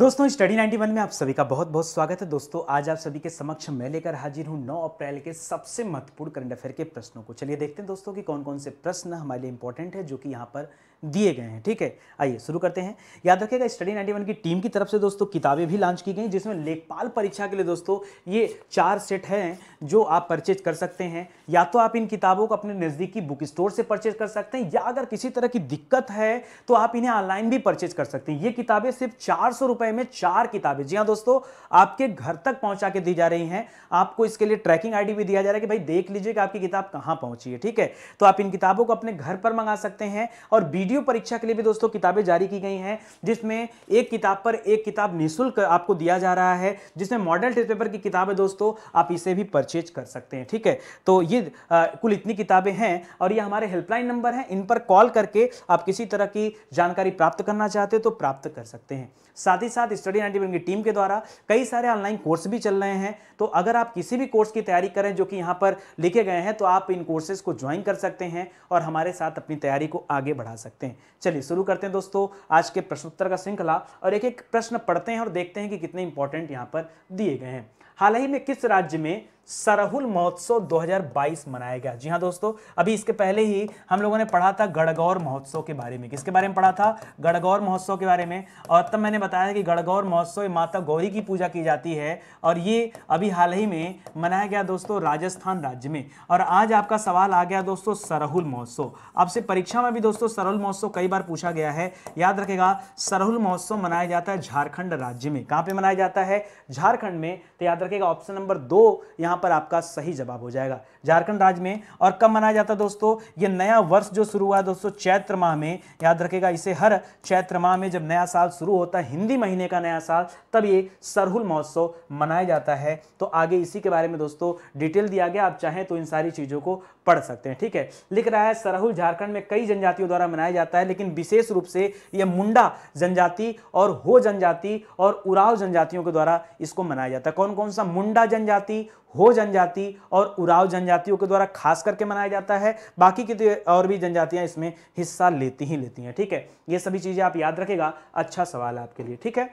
दोस्तों स्टडी 91 में आप सभी का बहुत बहुत स्वागत है दोस्तों आज आप सभी के समक्ष मैं लेकर हाजिर हूं 9 अप्रैल के सबसे महत्वपूर्ण करंट अफेयर के प्रश्नों को चलिए देखते हैं दोस्तों कि कौन कौन से प्रश्न हमारे लिए इंपॉर्टेंट है जो कि यहाँ पर दिए गए हैं ठीक है आइए शुरू करते हैं याद रखिएगा स्टडी 91 की टीम की तरफ से दोस्तों किताबें भी लॉन्च की गई जिसमें लेखपाल परीक्षा के लिए दोस्तों ये चार सेट हैं जो आप परचेज कर सकते हैं या तो आप इन किताबों को अपने नज़दीकी बुक स्टोर से परचेज कर सकते हैं या अगर किसी तरह की दिक्कत है तो आप इन्हें ऑनलाइन भी परचेज कर सकते हैं ये किताबें सिर्फ चार सौ में चार किताबें जी हाँ दोस्तों आपके घर तक पहुँचा के दी जा रही हैं आपको इसके लिए ट्रैकिंग आई भी दिया जा रहा है कि भाई देख लीजिए कि आपकी किताब कहाँ पहुँची है ठीक है तो आप इन किताबों को अपने घर पर मंगा सकते हैं और वीडियो वीडियो परीक्षा के लिए भी दोस्तों किताबें जारी की गई हैं जिसमें एक किताब पर एक किताब निःशुल्क आपको दिया जा रहा है जिसमें मॉडल टेस्ट पेपर की किताब है दोस्तों आप इसे भी परचेज कर सकते हैं ठीक है तो ये कुल इतनी किताबें हैं और ये हमारे हेल्पलाइन नंबर हैं इन पर कॉल करके आप किसी तरह की जानकारी प्राप्त करना चाहते हो तो प्राप्त कर सकते हैं साथ ही साथ स्टडी एंड की टीम के द्वारा कई सारे ऑनलाइन कोर्स भी चल रहे हैं तो अगर आप किसी भी कोर्स की तैयारी करें जो कि यहाँ पर लिखे गए हैं तो आप इन कोर्सेज को ज्वाइन कर सकते हैं और हमारे साथ अपनी तैयारी को आगे बढ़ा सकते हैं सकते हैं चलिए शुरू करते हैं दोस्तों आज के प्रश्नोत्तर का श्रृंखला और एक एक प्रश्न पढ़ते हैं और देखते हैं कि कितने इंपॉर्टेंट यहाँ पर दिए गए हैं हाल ही में किस राज्य में सरहुल महोत्सव 2022 मनाया गया जी हाँ दोस्तों अभी इसके पहले ही हम लोगों ने पढ़ा था गढ़गौर महोत्सव के बारे में किसके बारे में पढ़ा था गढ़गौर महोत्सव के बारे में और तब मैंने बताया कि गढ़गौर महोत्सव माता गौरी की पूजा की जाती है और ये अभी हाल ही में मनाया गया दोस्तों राजस्थान राज्य में और आज आपका सवाल आ गया दोस्तों सरहुल महोत्सव आपसे परीक्षा में भी दोस्तों सरहुल महोत्सव कई बार पूछा गया है याद रखेगा सरहुल महोत्सव मनाया जाता है झारखंड राज्य में कहाँ पे मनाया जाता है झारखंड में तो याद रखेगा ऑप्शन नंबर दो यहाँ यहाँ पर आपका सही जवाब हो जाएगा झारखंड राज्य में और कब मनाया जाता है दोस्तों ये नया वर्ष जो शुरू हुआ है दोस्तों चैत्र माह में याद रखेगा इसे हर चैत्र माह में जब नया साल शुरू होता है हिंदी महीने का नया साल तब ये सरहुल महोत्सव मनाया जाता है तो आगे इसी के बारे में दोस्तों डिटेल दिया गया आप चाहें तो इन सारी चीज़ों को पढ़ सकते हैं ठीक है लिख रहा है सरहुल झारखंड में कई जनजातियों द्वारा मनाया जाता है लेकिन विशेष रूप से यह मुंडा जनजाति और हो जनजाति और उराव जनजातियों के द्वारा इसको मनाया जाता है कौन कौन सा मुंडा जनजाति हो जनजाति और उराव जनजातियों के द्वारा खास करके मनाया जाता है बाकी की तो और भी जनजातियां इसमें हिस्सा लेती ही लेती हैं ठीक है ये सभी चीज़ें आप याद रखेगा अच्छा सवाल है आपके लिए ठीक है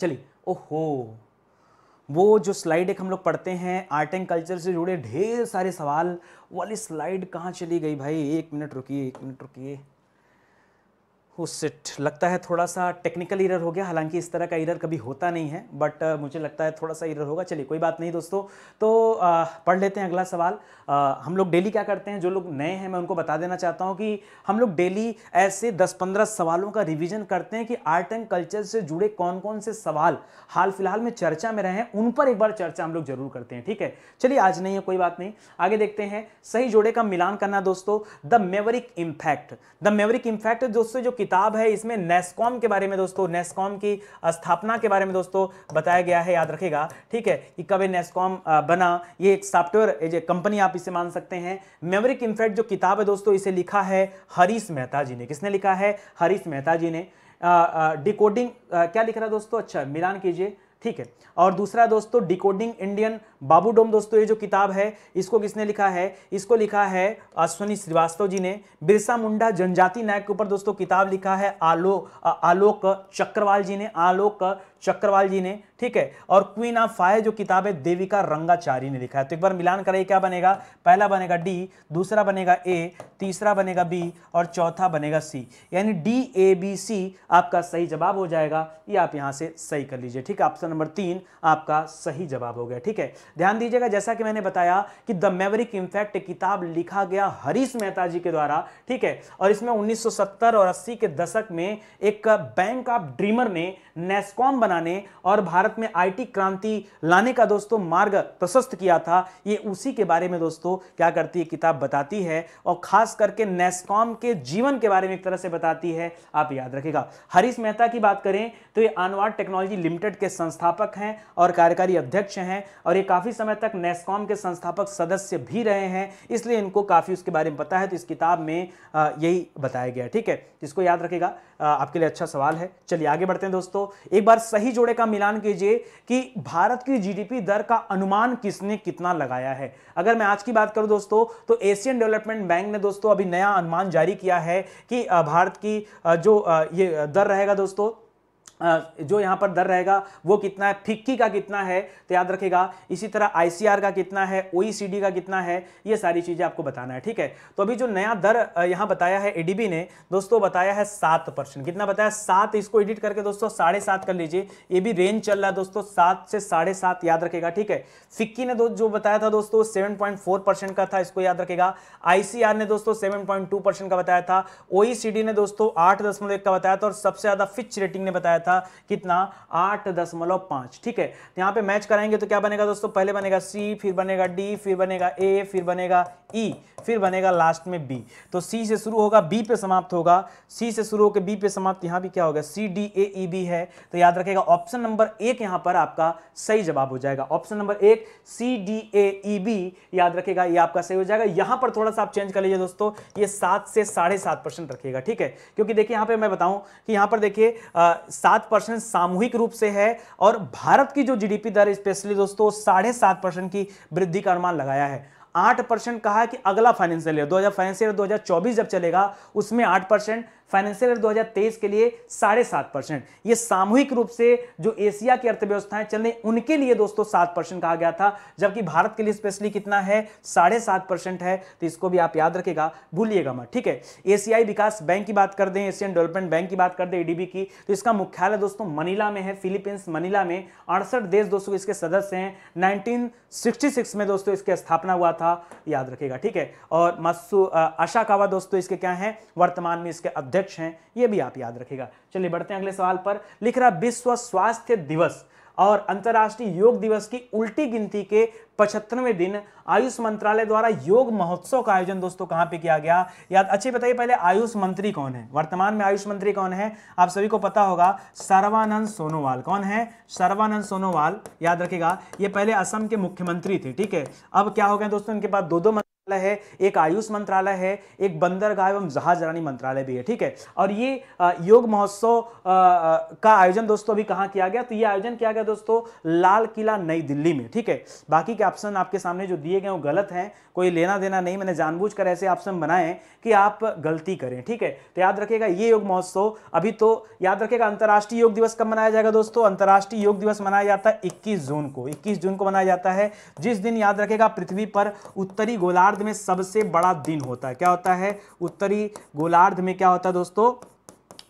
चलिए ओहो वो जो स्लाइड एक हम लोग पढ़ते हैं आर्ट एंड कल्चर से जुड़े ढेर सारे सवाल वाली स्लाइड कहाँ चली गई भाई एक मिनट रुकिए एक मिनट रुकिए सिट लगता है थोड़ा सा टेक्निकल इरर हो गया हालांकि इस तरह का इरर कभी होता नहीं है बट uh, मुझे लगता है थोड़ा सा इरर होगा चलिए कोई बात नहीं दोस्तों तो uh, पढ़ लेते हैं अगला सवाल uh, हम लोग डेली क्या करते हैं जो लोग नए हैं मैं उनको बता देना चाहता हूँ कि हम लोग डेली ऐसे 10-15 सवालों का रिविजन करते हैं कि आर्ट एंड कल्चर से जुड़े कौन कौन से सवाल हाल फिलहाल में चर्चा में रहे हैं उन पर एक बार चर्चा हम लोग जरूर करते हैं ठीक है चलिए आज नहीं है कोई बात नहीं आगे देखते हैं सही जोड़े का मिलान करना दोस्तों the maverick impact the maverick impact दोस्तों जो किताब है इसमें नेस्कॉम के बारे में दोस्तों नेस्कॉम की स्थापना के बारे में दोस्तों बताया गया है याद रखेगा ठीक है कि कब नेस्कॉम बना ये एक सॉफ्टवेयर कंपनी आप इसे मान सकते हैं मेमोरिक इनफेक्ट जो किताब है दोस्तों इसे लिखा है हरीश मेहता जी ने किसने लिखा है हरीश मेहता जी ने डिकोडिंग क्या लिख रहा है दोस्तों अच्छा मिलान कीजिए ठीक है और दूसरा दोस्तों डिकोडिंग इंडियन बाबू डोम दोस्तों ये जो किताब है इसको किसने लिखा है इसको लिखा है अश्वनी श्रीवास्तव जी ने बिरसा मुंडा जनजाति नायक के ऊपर दोस्तों किताब लिखा है आलोक आलोक चक्रवाल जी ने आलोक चक्रवाल जी ने ठीक है और क्वीन ऑफ फायर जो किताब है देविका रंगाचारी ने लिखा है तो एक बार मिलान कराइए क्या बनेगा पहला बनेगा डी दूसरा बनेगा ए तीसरा बनेगा बी और चौथा बनेगा सी यानी डी ए बी सी आपका सही जवाब हो जाएगा ये आप यहाँ से सही कर लीजिए ठीक है ऑप्शन नंबर तीन आपका सही जवाब हो गया ठीक है ध्यान दीजिएगा जैसा कि मैंने बताया कि द मेवरिक इम्फैक्ट किताब लिखा गया हरीश मेहता जी के द्वारा ठीक है और इसमें उन्नीस और अस्सी के दशक में एक बैंक ऑफ ड्रीमर ने नेस्कॉम बनाने और भारत में आईटी क्रांति लाने का दोस्तों मार्ग प्रशस्त किया था ये उसी के बारे में दोस्तों क्या करती है किताब बताती है और खास करके नेस्कॉम के जीवन के बारे में एक तरह से बताती है आप याद रखेगा हरीश मेहता की बात करें तो ये अनवाड़ टेक्नोलॉजी लिमिटेड के संस्थापक हैं और कार्यकारी अध्यक्ष हैं और ये काफ़ी समय तक नेस्कॉम के संस्थापक सदस्य भी रहे हैं इसलिए इनको काफ़ी उसके बारे में पता है तो इस किताब में यही बताया गया ठीक है इसको याद रखेगा आपके लिए अच्छा सवाल है चलिए आगे बढ़ते हैं दोस्तों एक बार सही जोड़े का मिलान कीजिए कि भारत की जीडीपी दर का अनुमान किसने कितना लगाया है अगर मैं आज की बात करूं दोस्तों तो एशियन डेवलपमेंट बैंक ने दोस्तों अभी नया अनुमान जारी किया है कि भारत की जो ये दर रहेगा दोस्तों जो यहाँ पर दर रहेगा वो कितना है फिक्की का कितना है तो याद रखेगा इसी तरह आईसीआर का कितना है ओईसीडी e का कितना है ये सारी चीज़ें आपको बताना है ठीक है तो अभी जो नया दर यहाँ बताया है एडीबी ने दोस्तों बताया है सात परसेंट कितना बताया सात इसको एडिट करके दोस्तों साढ़े सात कर लीजिए ये भी रेंज चल रहा है दोस्तों सात से साढ़े सात याद रखेगा ठीक है फिक्की ने जो बताया था दोस्तों सेवन पॉइंट फोर परसेंट का था इसको याद रखेगा आईसीआर ने दोस्तों सेवन पॉइंट टू परसेंट का बताया था ओईसीडी e ने दोस्तों आठ दशमलव का बताया था और सबसे ज़्यादा फिच रेटिंग ने बताया था बनेगा कितना आठ दशमलव पाँच ठीक है तो यहाँ पे मैच कराएंगे तो क्या बनेगा दोस्तों पहले बनेगा सी फिर बनेगा डी फिर बनेगा ए फिर बनेगा ई e, फिर बनेगा लास्ट में बी तो सी से शुरू होगा बी पे समाप्त होगा सी से शुरू होकर बी पे समाप्त यहाँ भी क्या होगा C D A E B है तो याद रखेगा ऑप्शन नंबर एक यहाँ पर आपका सही जवाब हो जाएगा ऑप्शन नंबर एक C D A E B याद रखेगा ये आपका सही हो जाएगा यहाँ पर थोड़ा सा आप चेंज कर लीजिए दोस्तों ये सात से साढ़े सात परसेंट रखेगा ठीक है क्योंकि देखिए यहाँ पे मैं बताऊं कि यहाँ पर देखिए सात सात परसेंट सामूहिक रूप से है और भारत की जो जीडीपी दर स्पेशली दोस्तों साढ़े सात परसेंट की वृद्धि का अनुमान लगाया है आठ परसेंट कहा है कि अगला फाइनेंशियल ईयर दो हज़ार फाइनेंशियल ईयर 2024 जब चलेगा उसमें आठ परसेंट फाइनेंशियल ईयर 2023 के लिए साढ़े सात परसेंट ये सामूहिक रूप से जो एशिया की अर्थव्यवस्थाएं चल रही उनके लिए दोस्तों सात परसेंट कहा गया था जबकि भारत के लिए स्पेशली कितना है साढ़े सात परसेंट है तो इसको भी आप याद रखेगा भूलिएगा मत ठीक है एशियाई विकास बैंक की बात कर दें एशियन डेवलपमेंट बैंक की बात कर दें ईडीबी की तो इसका मुख्यालय दोस्तों मनीला में है फिलीपींस मनीला में अड़सठ देश दोस्तों इसके सदस्य हैं नाइनटीन में दोस्तों इसकी स्थापना हुआ था था याद रखेगा ठीक है और मत्सु आशा कावा दोस्तों इसके क्या हैं वर्तमान में इसके अध्यक्ष हैं ये भी आप याद रखेगा चलिए बढ़ते हैं अगले सवाल पर लिख रहा विश्व स्वास्थ्य दिवस और अंतर्राष्ट्रीय योग दिवस की उल्टी गिनती के पचहत्तरवें दिन आयुष मंत्रालय द्वारा योग महोत्सव का आयोजन दोस्तों कहां पे किया गया याद अच्छे बताइए पहले आयुष मंत्री कौन है वर्तमान में आयुष मंत्री कौन है आप सभी को पता होगा सर्वानंद सोनोवाल कौन है सर्वानंद सोनोवाल याद रखेगा ये पहले असम के मुख्यमंत्री थे ठीक है अब क्या हो गया दोस्तों इनके पास दो दो है एक आयुष मंत्रालय है एक बंदरगाह एवं रानी मंत्रालय भी है ठीक है और ये योग महोत्सव का आयोजन दोस्तों अभी कहाँ किया गया तो ये आयोजन किया गया दोस्तों लाल किला नई दिल्ली में ठीक है बाकी के ऑप्शन आपके सामने जो दिए गए वो गलत हैं कोई लेना देना नहीं मैंने जानबूझ ऐसे ऑप्शन बनाए कि आप गलती करें ठीक है तो याद रखेगा ये योग महोत्सव अभी तो याद रखेगा अंतर्राष्ट्रीय योग दिवस कब मनाया जाएगा दोस्तों अंतर्राष्ट्रीय योग दिवस मनाया जाता है इक्कीस जून को इक्कीस जून को मनाया जाता है जिस दिन याद रखेगा पृथ्वी पर उत्तरी गोलार्ध गोलार्ध में सबसे बड़ा दिन होता है क्या होता है उत्तरी गोलार्ध में क्या होता है दोस्तों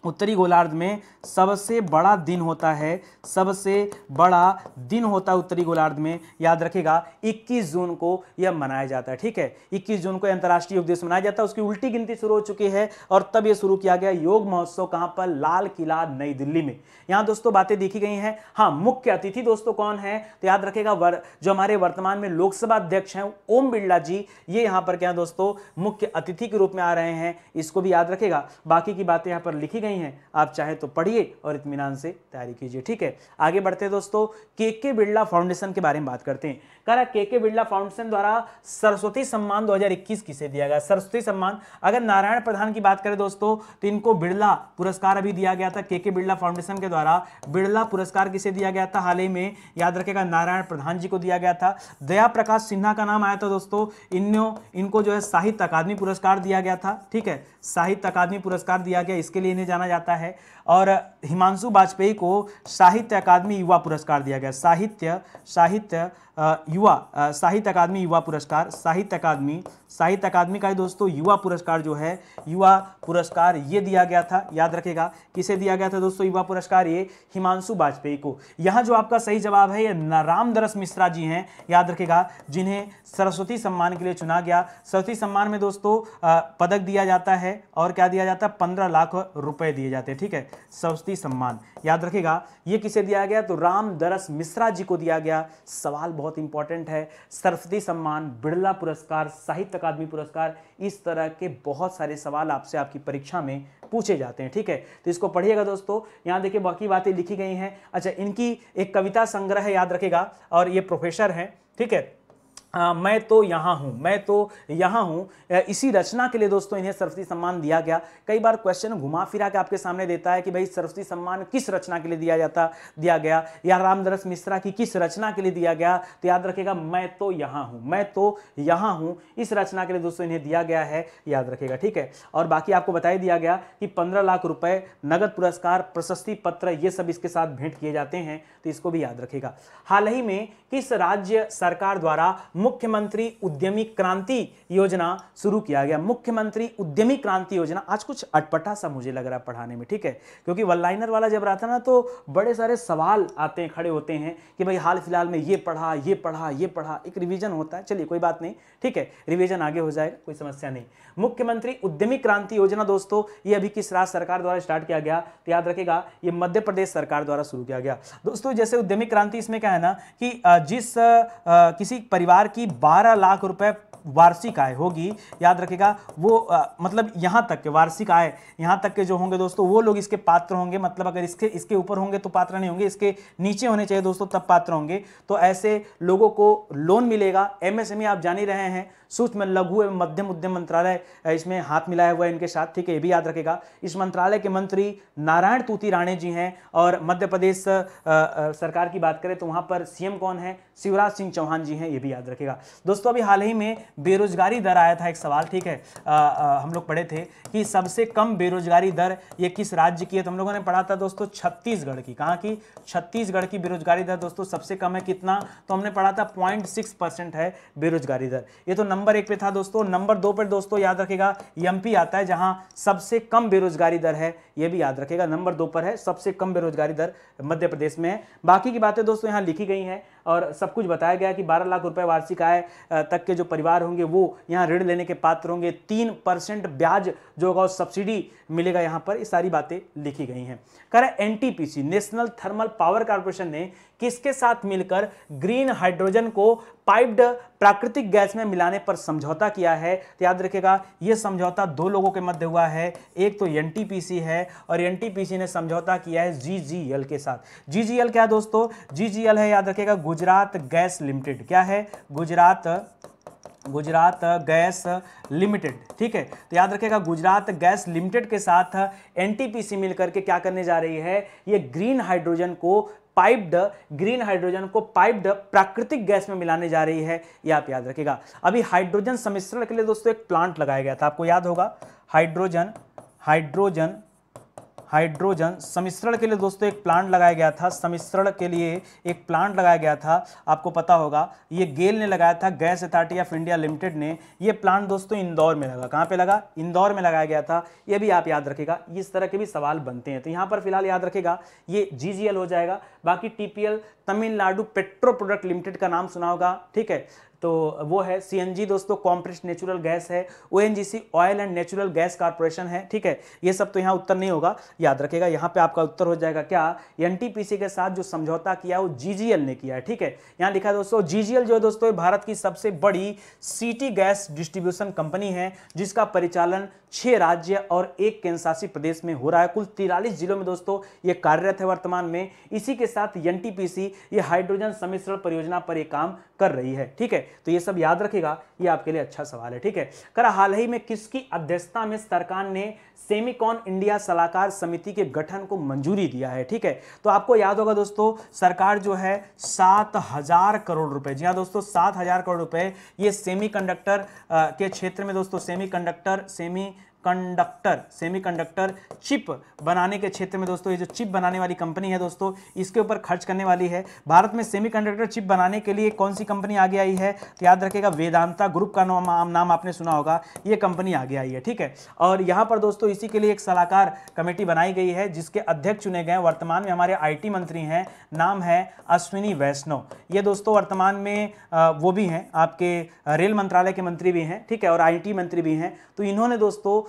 उत्तरी गोलार्ध में सबसे बड़ा दिन होता है सबसे बड़ा दिन होता है उत्तरी गोलार्ध में याद रखेगा 21 जून को यह मनाया जाता है ठीक है 21 जून को अंतर्राष्ट्रीय योग दिवस मनाया जाता है उसकी उल्टी गिनती शुरू हो चुकी है और तब यह शुरू किया गया योग महोत्सव कहां पर लाल किला नई दिल्ली में यहां दोस्तों बातें देखी गई हैं हाँ मुख्य अतिथि दोस्तों कौन है तो याद रखेगा वर, जो हमारे वर्तमान में लोकसभा अध्यक्ष हैं ओम बिरला जी ये यहां पर क्या दोस्तों मुख्य अतिथि के रूप में आ रहे हैं इसको भी याद रखेगा बाकी की बातें यहां पर लिखी गई हैं आप चाहे तो पढ़िए पढ़िए और इतमान से तैयारी कीजिए ठीक है आगे बढ़ते दोस्तों के के बिरला फाउंडेशन के बारे में बात करते हैं कह रहा के के बिरला फाउंडेशन द्वारा सरस्वती सम्मान 2021 किसे दिया गया सरस्वती सम्मान अगर नारायण प्रधान की बात करें दोस्तों तो इनको बिरला पुरस्कार अभी दिया गया था के के बिरला फाउंडेशन के द्वारा बिरला पुरस्कार किसे दिया गया था हाल ही में याद रखेगा नारायण प्रधान जी को दिया गया था दया प्रकाश सिन्हा का नाम आया था दोस्तों इनो इनको जो है साहित्य अकादमी पुरस्कार दिया गया था ठीक है साहित्य अकादमी पुरस्कार दिया गया इसके लिए इन्हें जाना जाता है और हिमांशु वाजपेयी को साहित्य अकादमी युवा पुरस्कार दिया गया साहित्य साहित्य युवा साहित्य अकादमी युवा पुरस्कार साहित्य अकादमी साहित्य अकादमी का ही दोस्तों युवा पुरस्कार जो है युवा पुरस्कार ये दिया गया था याद रखेगा किसे दिया गया था दोस्तों युवा पुरस्कार ये हिमांशु वाजपेयी को यहाँ जो आपका सही जवाब है ये रामदरस मिश्रा जी हैं याद रखेगा जिन्हें सरस्वती सम्मान के लिए चुना गया सरस्वती सम्मान में दोस्तों पदक दिया जाता है और क्या दिया जाता है पंद्रह लाख रुपए दिए जाते हैं ठीक है सरस्वती सम्मान याद रखेगा ये किसे दिया गया तो रामदरस मिश्रा जी को दिया गया सवाल बहुत इंपॉर्टेंट है सरस्वती सम्मान बिड़ला पुरस्कार साहित्य अकादमी पुरस्कार इस तरह के बहुत सारे सवाल आपसे आपकी परीक्षा में पूछे जाते हैं ठीक है तो इसको पढ़िएगा दोस्तों यहाँ देखिए बाकी बातें लिखी गई हैं अच्छा इनकी एक कविता संग्रह याद रखेगा और ये प्रोफेसर हैं ठीक है आ, हाँ, मैं तो यहाँ हूँ मैं तो यहाँ हूँ इसी रचना के लिए दोस्तों इन्हें सरस्वती सम्मान दिया गया कई बार क्वेश्चन घुमा फिरा के आपके सामने देता है कि भाई सरस्वती सम्मान किस रचना के लिए दिया जाता दिया गया या रामदरस मिश्रा की किस रचना के लिए दिया गया तो याद रखेगा मैं तो यहाँ हूँ मैं तो यहाँ हूँ इस रचना के लिए दोस्तों इन्हें दिया गया है याद रखेगा ठीक है और बाकी आपको बताई दिया गया कि पंद्रह लाख रुपये नगद पुरस्कार प्रशस्ति पत्र ये सब इसके साथ भेंट किए जाते हैं तो इसको भी याद रखेगा हाल ही में किस राज्य सरकार द्वारा मुख्यमंत्री उद्यमी क्रांति योजना शुरू किया गया मुख्यमंत्री उद्यमी क्रांति योजना आज कुछ अटपटा सा मुझे लग रहा है पढ़ाने में ठीक है क्योंकि वन लाइनर वाला जब रहा था ना तो बड़े सारे सवाल आते हैं खड़े होते हैं कि भाई हाल फिलहाल में ये पढ़ा ये पढ़ा ये पढ़ा एक रिविजन होता है चलिए कोई बात नहीं ठीक है रिविजन आगे हो जाएगा कोई समस्या नहीं मुख्यमंत्री उद्यमी क्रांति योजना दोस्तों ये अभी किस राज्य सरकार द्वारा स्टार्ट किया गया तो याद रखेगा ये मध्य प्रदेश सरकार द्वारा शुरू किया गया दोस्तों जैसे उद्यमी क्रांति इसमें क्या है ना कि जिस किसी परिवार की 12 लाख रुपए वार्षिक आय होगी याद रखेगा वो आ, मतलब यहाँ तक के वार्षिक आय यहाँ तक के जो होंगे दोस्तों वो लोग इसके पात्र होंगे मतलब अगर इसके इसके ऊपर होंगे तो पात्र नहीं होंगे इसके नीचे होने चाहिए दोस्तों तब पात्र होंगे तो ऐसे लोगों को लोन मिलेगा एमएसएमई e आप जान ही रहे हैं सूक्ष्म लघु एवं मध्यम उद्यम मंत्रालय इसमें हाथ मिलाया हुआ है इनके साथ ठीक है ये भी याद रखेगा इस मंत्रालय के मंत्री नारायण तूती राणे जी हैं और मध्य प्रदेश सरकार की बात करें तो वहाँ पर सीएम कौन है शिवराज सिंह चौहान जी हैं ये भी याद रखेगा दोस्तों अभी हाल ही में बेरोजगारी दर आया था एक सवाल ठीक है आ, आ, हम लोग पढ़े थे कि सबसे कम बेरोजगारी दर ये किस राज्य की है तो हम लोगों ने पढ़ा था दोस्तों छत्तीसगढ़ की कहाँ की छत्तीसगढ़ की बेरोजगारी दर दोस्तों सबसे कम है कितना तो हमने पढ़ा था पॉइंट है बेरोजगारी दर ये तो नंबर नंबर एक पे था दोस्तों नंबर दो पर दोस्तों याद रखेगा एमपी आता है जहां सबसे कम बेरोजगारी दर है ये भी याद रखेगा नंबर दो पर है सबसे कम बेरोजगारी दर मध्य प्रदेश में है बाकी की बातें दोस्तों यहाँ लिखी गई हैं और सब कुछ बताया गया कि बारह लाख रुपये वार्षिक आय तक के जो परिवार होंगे वो यहाँ ऋण लेने के पात्र होंगे तीन परसेंट ब्याज जो होगा सब्सिडी मिलेगा यहाँ पर ये सारी बातें लिखी गई हैं करें N National Thermal Power Corporation ने किसके साथ मिलकर ग्रीन हाइड्रोजन को पाइप्ड प्राकृतिक गैस में मिलाने पर समझौता किया है तो याद रखेगा ये समझौता दो लोगों के मध्य हुआ है एक तो एन है है और एन ने समझौता किया है जी के साथ जी क्या दोस्तों जी है याद रखेगा गुजरात गैस लिमिटेड क्या है गुजरात गुजरात गैस लिमिटेड ठीक है तो याद रखेगा गुजरात गैस लिमिटेड के साथ एनटीपीसी मिलकर के क्या करने जा रही है ये ग्रीन हाइड्रोजन को पाइप्ड ग्रीन हाइड्रोजन को पाइप्ड प्राकृतिक गैस में मिलाने जा रही है ये आप याद रखेगा अभी हाइड्रोजन सम्मिश्रण के लिए दोस्तों एक प्लांट लगाया गया था आपको याद होगा हाइड्रोजन हाइड्रोजन हाइड्रोजन समिश्रण के लिए दोस्तों एक प्लांट लगाया गया था समिश्रण के लिए एक प्लांट लगाया गया था आपको पता होगा ये गेल ने लगाया था Gas Authority of India Limited ने ये प्लांट दोस्तों इंदौर में लगा कहाँ पे लगा इंदौर में लगाया गया था ये भी आप याद रखेगा इस तरह के भी सवाल बनते हैं तो यहाँ पर फिलहाल याद रखेगा ये जी हो जाएगा बाकी T Tamil Nadu Petro Product Limited का नाम सुना होगा ठीक है तो वो है सीएनजी दोस्तों कॉम्प्रेस्ड नेचुरल गैस है ONGC oil and natural gas corporation है ठीक है ये सब तो यहाँ उत्तर नहीं होगा याद रखेगा यहाँ पे आपका उत्तर हो जाएगा क्या एनटीपीसी के साथ जो समझौता किया वो जीजीएल ने किया है ठीक है यहाँ लिखा है दोस्तों जीजीएल जो है दोस्तों भारत की सबसे बड़ी सिटी गैस डिस्ट्रीब्यूशन कंपनी है जिसका परिचालन छह राज्य और एक केंद्रशासित प्रदेश में हो रहा है कुल तिरालीस जिलों में दोस्तों ये कार्यरत है वर्तमान में इसी के साथ एन ये हाइड्रोजन सम्मिश्रण परियोजना पर ये काम कर रही है ठीक है तो ये सब याद रखेगा ये आपके लिए अच्छा सवाल है ठीक है करा हाल ही में किसकी अध्यक्षता में सरकार ने सेमिकॉन इंडिया सलाहकार समिति के गठन को मंजूरी दिया है ठीक है तो आपको याद होगा दोस्तों सरकार जो है सात हजार करोड़ रुपए जी हाँ दोस्तों सात हजार करोड़ रुपए ये सेमीकंडक्टर के क्षेत्र में दोस्तों semi conductor semi conductor semiconductor chip बनाने के क्षेत्र में दोस्तों ये जो चिप बनाने वाली कंपनी है दोस्तों इसके ऊपर खर्च करने वाली है भारत में सेमीकंडक्टर चिप बनाने के लिए कौन सी कंपनी आगे आई है तो याद रखेगा वेदांता ग्रुप का नाम नाम आपने सुना होगा ये कंपनी आगे आई है ठीक है और यहाँ पर दोस्तों इसी के लिए एक सलाहकार कमेटी बनाई गई है जिसके अध्यक्ष चुने गए वर्तमान में हमारे आई मंत्री हैं नाम है अश्विनी वैष्णव ये दोस्तों वर्तमान में वो भी हैं आपके रेल मंत्रालय के मंत्री भी हैं ठीक है और आई मंत्री भी हैं तो इन्होंने दोस्तों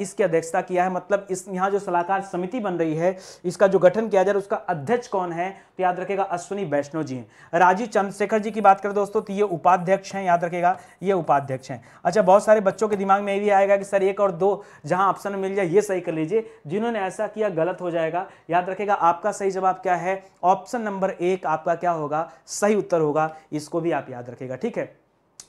इसकी अध्यक्षता किया है मतलब इस यहाँ जो सलाहकार समिति बन रही है इसका जो गठन किया जा रहा है उसका अध्यक्ष कौन है तो याद रखेगा अश्विनी वैष्णव जी हैं राजीव चंद्रशेखर जी की बात करें दोस्तों तो ये उपाध्यक्ष हैं याद रखेगा ये उपाध्यक्ष हैं अच्छा बहुत सारे बच्चों के दिमाग में ये भी आएगा कि सर एक और दो जहाँ ऑप्शन मिल जाए ये सही कर लीजिए जिन्होंने ऐसा किया गलत हो जाएगा याद रखेगा आपका सही जवाब क्या है ऑप्शन नंबर एक आपका क्या होगा सही उत्तर होगा इसको भी आप याद रखेगा ठीक है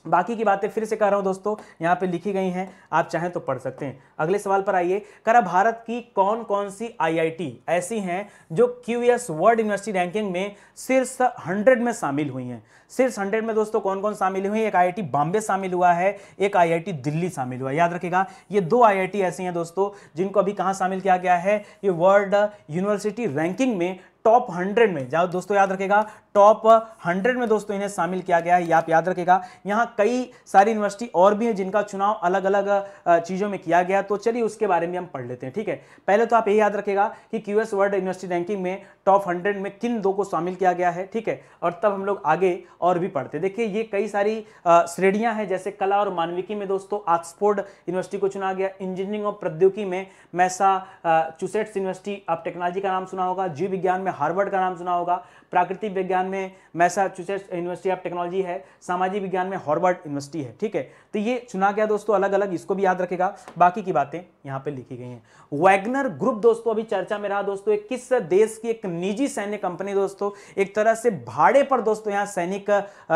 बाकी की बातें फिर से कह रहा हूं दोस्तों यहाँ पे लिखी गई हैं आप चाहें तो पढ़ सकते हैं अगले सवाल पर आइए करा भारत की कौन कौन सी आईआईटी ऐसी हैं जो क्यूएस वर्ल्ड यूनिवर्सिटी रैंकिंग में शीर्ष हंड्रेड में शामिल हुई हैं शीर्ष हंड्रेड में दोस्तों कौन कौन शामिल हुई एक आई बॉम्बे शामिल हुआ है एक आई दिल्ली शामिल हुआ याद रखेगा ये दो आई ऐसी हैं दोस्तों जिनको अभी कहाँ शामिल किया गया है ये वर्ल्ड यूनिवर्सिटी रैंकिंग में टॉप हंड्रेड में जाओ दोस्तों याद रखेगा टॉप हंड्रेड में दोस्तों इन्हें शामिल किया गया है ये आप याद रखेगा यहाँ कई सारी यूनिवर्सिटी और भी हैं जिनका चुनाव अलग अलग चीज़ों में किया गया तो चलिए उसके बारे में हम पढ़ लेते हैं ठीक है पहले तो आप ये याद रखेगा कि एस वर्ल्ड यूनिवर्सिटी रैंकिंग में टॉप हंड्रेड में किन दो को शामिल किया गया है ठीक है और तब हम लोग आगे और भी पढ़ते देखिए ये कई सारी श्रेणियाँ हैं जैसे कला और मानविकी में दोस्तों ऑक्सफोर्ड यूनिवर्सिटी को चुना गया इंजीनियरिंग और प्रौद्योगिकी में मैसा चुसेट्स यूनिवर्सिटी आप टेक्नोलॉजी का नाम सुना होगा जीव विज्ञान में हार्वर्ड का नाम सुना होगा प्राकृतिक विज्ञान विज्ञान में मैसाचुसेट्स यूनिवर्सिटी ऑफ टेक्नोलॉजी है सामाजिक विज्ञान में हॉर्वर्ड यूनिवर्सिटी है ठीक है तो ये चुना गया दोस्तों अलग अलग इसको भी याद रखेगा बाकी की बातें यहां पे लिखी गई हैं वैगनर ग्रुप दोस्तों अभी चर्चा में रहा दोस्तों एक किस देश की एक निजी सैन्य कंपनी दोस्तों एक तरह से भाड़े पर दोस्तों यहां सैनिक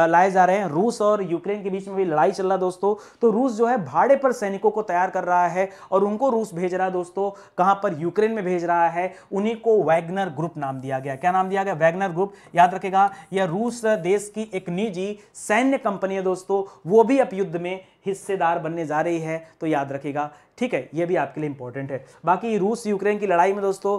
लाए जा रहे हैं रूस और यूक्रेन के बीच में भी लड़ाई चल रहा दोस्तों तो रूस जो है भाड़े पर सैनिकों को तैयार कर रहा है और उनको रूस भेज रहा है दोस्तों कहां पर यूक्रेन में भेज रहा है उन्हीं को वैगनर ग्रुप नाम दिया गया क्या नाम दिया गया वैगनर ग्रुप याद रखेगा यह रूस देश की एक निजी सैन्य कंपनी है दोस्तों वो भी अब युद्ध में हिस्सेदार बनने जा रही है तो याद रखेगा ठीक है ये भी आपके लिए इंपॉर्टेंट है बाकी रूस यूक्रेन की लड़ाई में दोस्तों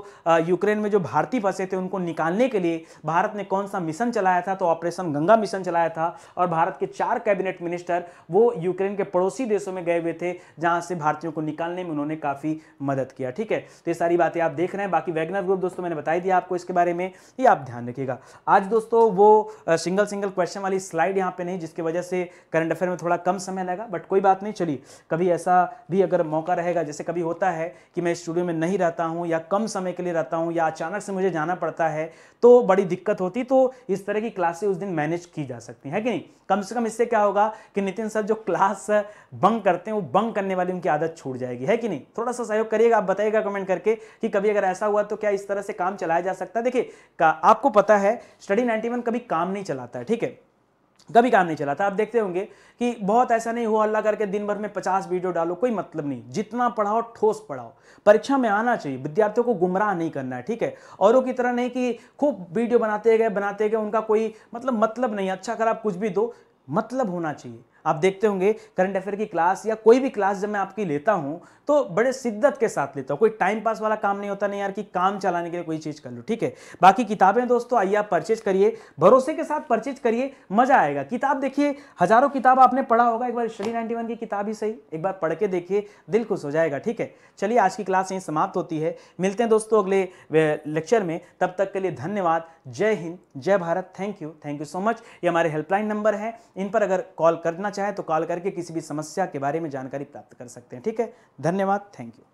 यूक्रेन में जो भारतीय फंसे थे उनको निकालने के लिए भारत ने कौन सा मिशन चलाया था तो ऑपरेशन गंगा मिशन चलाया था और भारत के चार कैबिनेट मिनिस्टर वो यूक्रेन के पड़ोसी देशों में गए हुए थे जहाँ से भारतीयों को निकालने में उन्होंने काफ़ी मदद किया ठीक है तो ये सारी बातें आप देख रहे हैं बाकी वैगनर ग्रुप दोस्तों मैंने बताई दिया आपको इसके बारे में ये आप ध्यान रखिएगा आज दोस्तों वो सिंगल सिंगल क्वेश्चन वाली स्लाइड यहाँ पे नहीं जिसकी वजह से करंट अफेयर में थोड़ा कम समय लगा बट कोई बात नहीं चलिए कभी ऐसा भी अगर मौका मौका रहेगा जैसे कभी होता है कि मैं स्टूडियो में नहीं रहता हूँ या कम समय के लिए रहता हूँ या अचानक से मुझे जाना पड़ता है तो बड़ी दिक्कत होती तो इस तरह की क्लासें उस दिन मैनेज की जा सकती हैं कि नहीं कम से कम इससे क्या होगा कि नितिन सर जो क्लास बंक करते हैं वो बंक करने वाली उनकी आदत छूट जाएगी है कि नहीं थोड़ा सा सहयोग करिएगा आप बताइएगा कमेंट करके कि कभी अगर ऐसा हुआ तो क्या इस तरह से काम चलाया जा सकता है देखिए आपको पता है स्टडी नाइनटी कभी काम नहीं चलाता है ठीक है कभी काम नहीं चला था आप देखते होंगे कि बहुत ऐसा नहीं हुआ हल्ला करके दिन भर में पचास वीडियो डालो कोई मतलब नहीं जितना पढ़ाओ ठोस पढ़ाओ परीक्षा में आना चाहिए विद्यार्थियों को गुमराह नहीं करना है ठीक है औरों की तरह नहीं कि खूब वीडियो बनाते गए बनाते गए उनका कोई मतलब मतलब नहीं अच्छा खराब कुछ भी दो मतलब होना चाहिए आप देखते होंगे करंट अफेयर की क्लास या कोई भी क्लास जब मैं आपकी लेता हूं तो बड़े शिद्दत के साथ लेता हूं कोई टाइम पास वाला काम नहीं होता नहीं यार कि काम चलाने के लिए कोई चीज़ कर लो ठीक है बाकी किताबें दोस्तों आइए आप परचेज करिए भरोसे के साथ परचेज करिए मजा आएगा किताब देखिए हजारों किताब आपने पढ़ा होगा एक बार श्री नाइन्टी की किताब ही सही एक बार पढ़ के देखिए दिल खुश हो जाएगा ठीक है चलिए आज की क्लास यहीं समाप्त होती है मिलते हैं दोस्तों अगले लेक्चर में तब तक के लिए धन्यवाद जय हिंद जय Bharat thank you thank you so much ये हमारे हेल्पलाइन नंबर है इन पर अगर कॉल करना चाहें तो कॉल करके किसी भी समस्या के बारे में जानकारी प्राप्त कर सकते हैं ठीक है धन्यवाद थैंक यू